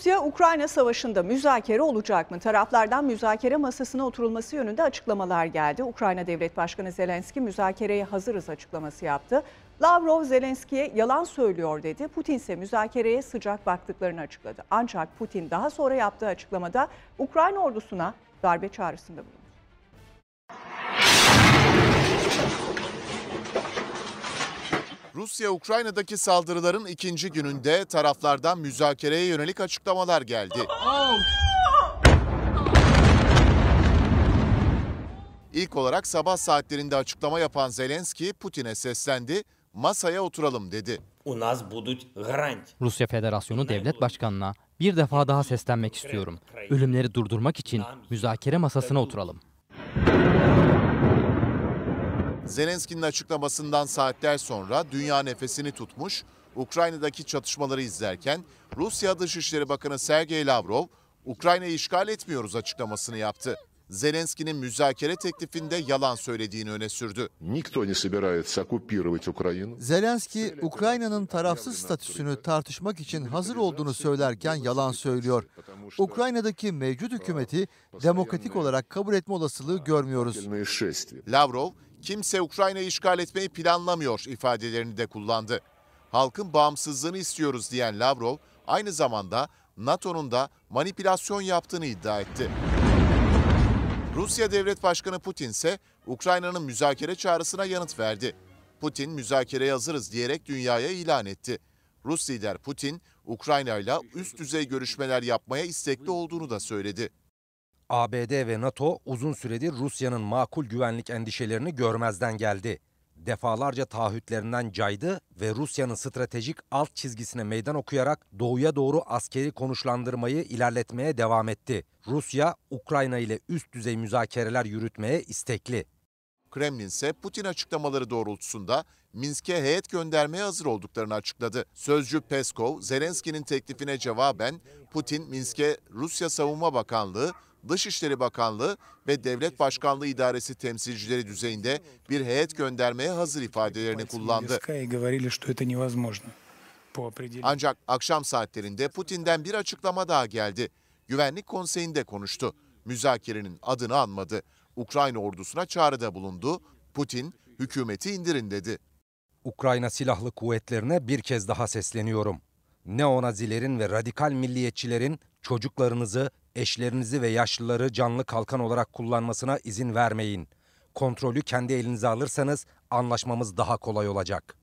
Rusya-Ukrayna savaşında müzakere olacak mı? Taraflardan müzakere masasına oturulması yönünde açıklamalar geldi. Ukrayna Devlet Başkanı Zelenski müzakereye hazırız açıklaması yaptı. Lavrov Zelenski'ye yalan söylüyor dedi. Putin ise müzakereye sıcak baktıklarını açıkladı. Ancak Putin daha sonra yaptığı açıklamada Ukrayna ordusuna darbe çağrısında bulundu. Rusya Ukrayna'daki saldırıların ikinci gününde taraflardan müzakereye yönelik açıklamalar geldi. İlk olarak sabah saatlerinde açıklama yapan Zelenski Putin'e seslendi, masaya oturalım dedi. Rusya Federasyonu Devlet Başkanı'na bir defa daha seslenmek istiyorum. Ölümleri durdurmak için müzakere masasına oturalım. Zelenski'nin açıklamasından saatler sonra dünya nefesini tutmuş, Ukrayna'daki çatışmaları izlerken Rusya Dışişleri Bakanı Sergey Lavrov, Ukrayna'yı işgal etmiyoruz açıklamasını yaptı. Zelenski'nin müzakere teklifinde yalan söylediğini öne sürdü. Zelenski, Ukrayna'nın tarafsız statüsünü tartışmak için hazır olduğunu söylerken yalan söylüyor. Ukrayna'daki mevcut hükümeti demokratik olarak kabul etme olasılığı görmüyoruz. Lavrov, kimse Ukrayna'yı işgal etmeyi planlamıyor ifadelerini de kullandı. Halkın bağımsızlığını istiyoruz diyen Lavrov, aynı zamanda NATO'nun da manipülasyon yaptığını iddia etti. Rusya Devlet Başkanı Putin ise Ukrayna'nın müzakere çağrısına yanıt verdi. Putin müzakereye hazırız diyerek dünyaya ilan etti. Rus lider Putin, Ukrayna ile üst düzey görüşmeler yapmaya istekli olduğunu da söyledi. ABD ve NATO uzun süredir Rusya'nın makul güvenlik endişelerini görmezden geldi defalarca taahhütlerinden caydı ve Rusya'nın stratejik alt çizgisine meydan okuyarak doğuya doğru askeri konuşlandırmayı ilerletmeye devam etti. Rusya, Ukrayna ile üst düzey müzakereler yürütmeye istekli. Kremlin ise Putin açıklamaları doğrultusunda Minsk'e heyet göndermeye hazır olduklarını açıkladı. Sözcü Peskov, Zelenski'nin teklifine cevaben Putin, Minsk'e Rusya Savunma Bakanlığı, Dışişleri Bakanlığı ve Devlet Başkanlığı İdaresi temsilcileri düzeyinde bir heyet göndermeye hazır ifadelerini kullandı. Ancak akşam saatlerinde Putin'den bir açıklama daha geldi. Güvenlik Konseyi'nde konuştu. Müzakerenin adını anmadı. Ukrayna ordusuna çağrıda bulundu. Putin, hükümeti indirin dedi. Ukrayna Silahlı Kuvvetlerine bir kez daha sesleniyorum. Neonazilerin ve radikal milliyetçilerin çocuklarınızı Eşlerinizi ve yaşlıları canlı kalkan olarak kullanmasına izin vermeyin. Kontrolü kendi elinize alırsanız anlaşmamız daha kolay olacak.''